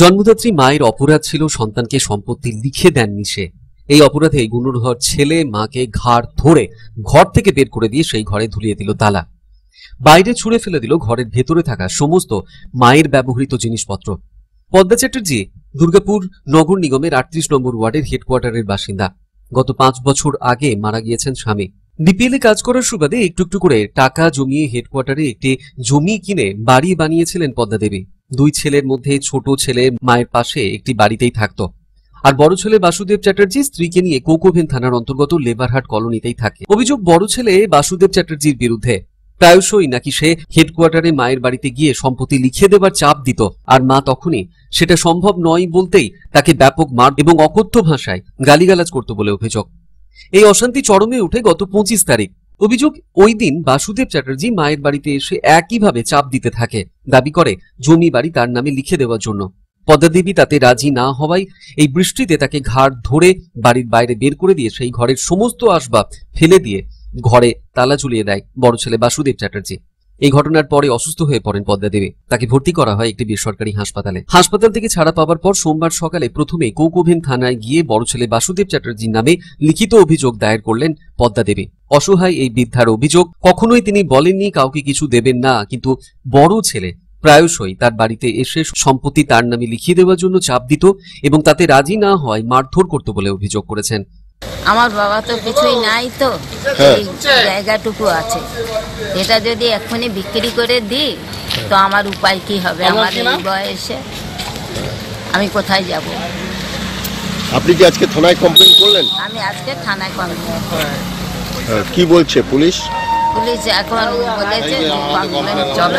জন্মদাত্রী মায়ের অপরাধ ছিল সন্তানকে সম্পত্তি লিখে দেননি সে এই অপরাধে গুণধর ছেলে মাকে ঘাড় ধরে ঘর থেকে বের করে দিয়ে সেই ঘরে ধুলিয়ে দিল তালা বাইরে ছুঁড়ে ফেলে দিল ঘরের ভেতরে থাকা সমস্ত মায়ের ব্যবহৃত জিনিসপত্র পদ্মা চ্যাটার্জি দুর্গাপুর নগর নিগমের আটত্রিশ নম্বর ওয়ার্ডের হেডকোয়ার্টারের বাসিন্দা গত পাঁচ বছর আগে মারা গিয়েছেন স্বামী এ কাজ করার সুবাদে একটু একটু করে টাকা জমিয়ে হেডকোয়ার্টারে একটি জমি কিনে বাড়ি বানিয়েছিলেন পদ্মাদেবী দুই ছেলের মধ্যে ছোট ছেলে মায়ের পাশে একটি বাড়িতেই থাকত আর বড় ছেলে বাসুদেব চ্যাটার্জি স্ত্রীকে নিয়ে কোকোভেন থানার অন্তর্গত লেবারহাট কলোনিতেই থাকে অভিযোগ বড় ছেলে বাসুদেব চ্যাটার্জির বিরুদ্ধে প্রায়শই নাকি সে হেডকোয়ার্টারে মায়ের বাড়িতে গিয়ে সম্পত্তি লিখে দেবার চাপ দিত আর মা তখনই সেটা সম্ভব নয় বলতেই তাকে ব্যাপক মার এবং অকথ্য ভাষায় গালিগালাজ করত বলে অভিযোগ এই অশান্তি চরমে উঠে গত পঁচিশ তারিখ অভিযোগ ওই দিন বাসুদেব চ্যাটার্জি মায়ের বাড়িতে এসে একইভাবে চাপ দিতে থাকে দাবি করে জমি বাড়ি তার নামে লিখে দেওয়ার জন্য পদ্মাদেবী তাতে রাজি না হওয়ায় এই বৃষ্টিতে তাকে ঘাড় ধরে বাড়ির বাইরে বের করে দিয়ে সেই ঘরের সমস্ত আসবাব ফেলে দিয়ে ঘরে তালা ঝুলিয়ে দেয় বড় ছেলে বাসুদেব চ্যাটার্জি এই ঘটনার পরে অসুস্থ হয়ে পড়েন পদ্মা দেবী তাকে ভর্তি করা হয় একটি বেসরকারি হাসপাতালে হাসপাতাল থেকে ছাড়া পাওয়ার পর সোমবার সকালে প্রথমে কৌকোভেন থানায় গিয়ে বড় ছেলে বাসুদেব চ্যাটার্জির নামে লিখিত অভিযোগ দায়ের করলেন পদ্মা দেবী অসহায় এই বৃদ্ধার অভিযোগ কখনোই তিনি বলেননি কাউকে কিছু দেবেন না কিন্তু বড় ছেলে প্রায়শই তার বাড়িতে এসে সম্পত্তি তার নামে লিখিয়ে দেওয়ার জন্য চাপ দিত এবং তাতে রাজি না হয় মারধর করত বলে অভিযোগ করেছেন আমার বাবা তো কিছুই নাই তো হ্যাঁ। জায়গাটুকু আছে এটা যদি এখনই বিক্রি করে দিই তো আমার উপায় কি হবে আমার এই বয়সে আমি কোথায় যাব আপনি কি আজকে থানায় কমপ্লেন করলেন আমি আজকে থানায় কমপ্লেন হ্যাঁ, কি বলছে পুলিশ পুলিশ এখন বলেছে চলো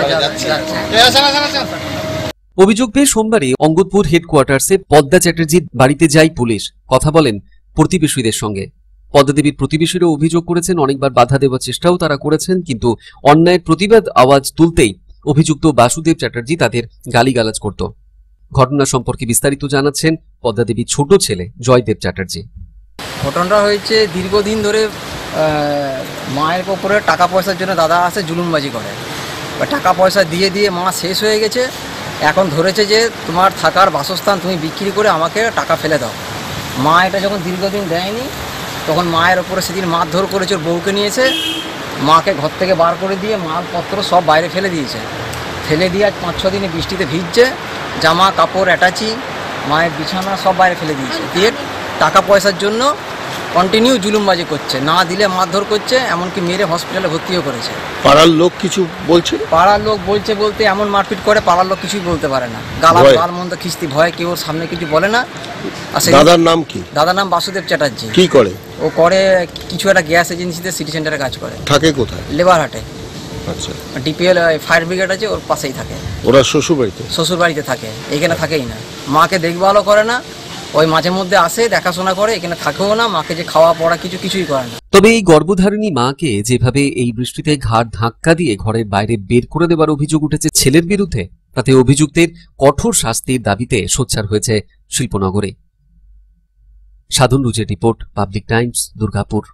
অভিযোগ পেয়ে সোমবারই অঙ্গদপুর হেডকোয়ার্টার্সে পদ্মা চ্যাটার্জির বাড়িতে যায় পুলিশ কথা বলেন প্রতিবেশীদের সঙ্গে পদ্মাদেবীর প্রতিবেশীরা অভিযোগ করেছেন অনেকবার বাধা দেওয়ার চেষ্টাও তারা করেছেন কিন্তু অন্যায়ের প্রতিবাদ আওয়াজ তুলতেই অভিযুক্ত বাসুদেব চ্যাটার্জি তাদের গালিগালাজ করত ঘটনা সম্পর্কে বিস্তারিত জানাচ্ছেন পদ্মাদেবীর ছোট ছেলে জয়দেব চ্যাটার্জি ঘটনাটা হয়েছে দীর্ঘদিন ধরে মায়ের ওপরে টাকা পয়সার জন্য দাদা আসে জুলুমবাজি করে টাকা পয়সা দিয়ে দিয়ে মা শেষ হয়ে গেছে এখন ধরেছে যে তোমার থাকার বাসস্থান তুমি বিক্রি করে আমাকে টাকা ফেলে দাও মা এটা যখন দীর্ঘদিন দেয়নি তখন মায়ের ওপরে সেদিন মারধর করেছে ওর বউকে নিয়েছে মাকে ঘর থেকে বার করে দিয়ে মালপত্র সব বাইরে ফেলে দিয়েছে ফেলে দিয়ে আজ পাঁচ ছ দিনে বৃষ্টিতে ভিজছে জামা কাপড় অ্যাটাচি মায়ের বিছানা সব বাইরে ফেলে দিয়েছে দিয়ে টাকা পয়সার জন্য কন্টিনিউ জুলুমবাজি করছে না দিলে মারধর করছে এমনকি মেরে হসপিটালে ভর্তিও করেছে পাড়ার লোক কিছু বলছে পাড়ার লোক বলছে বলতে এমন মারপিট করে পাড়ার লোক কিছুই বলতে পারে না গালা গাল মন্দ খিস্তি ভয় কেউ ওর সামনে কিছু বলে না আর সেই দাদার নাম কি দাদার নাম বাসুদেব চ্যাটার্জি কি করে ও করে কিছু একটা গ্যাস এজেন্সিতে সিটি সেন্টারে কাজ করে থাকে কোথায় লেবারহাটে আচ্ছা ডিপিএল ফায়ার ব্রিগেড আছে ওর পাশেই থাকে ওরা শ্বশুর বাড়িতে শ্বশুর বাড়িতে থাকে এখানে থাকেই না মাকে দেখভালও করে না ওই মাঝে মধ্যে আসে দেখাশোনা করে এখানে থাকেও না মাকে যে খাওয়া পড়া কিছু কিছুই করে না তবে এই গর্ভধারিণী মাকে যেভাবে এই বৃষ্টিতে ঘাড় ধাক্কা দিয়ে ঘরের বাইরে বের করে দেবার অভিযোগ উঠেছে ছেলের বিরুদ্ধে তাতে অভিযুক্তের কঠোর শাস্তির দাবিতে সোচ্চার হয়েছে শিল্পনগরে সাধন রুজের রিপোর্ট পাবলিক টাইমস দুর্গাপুর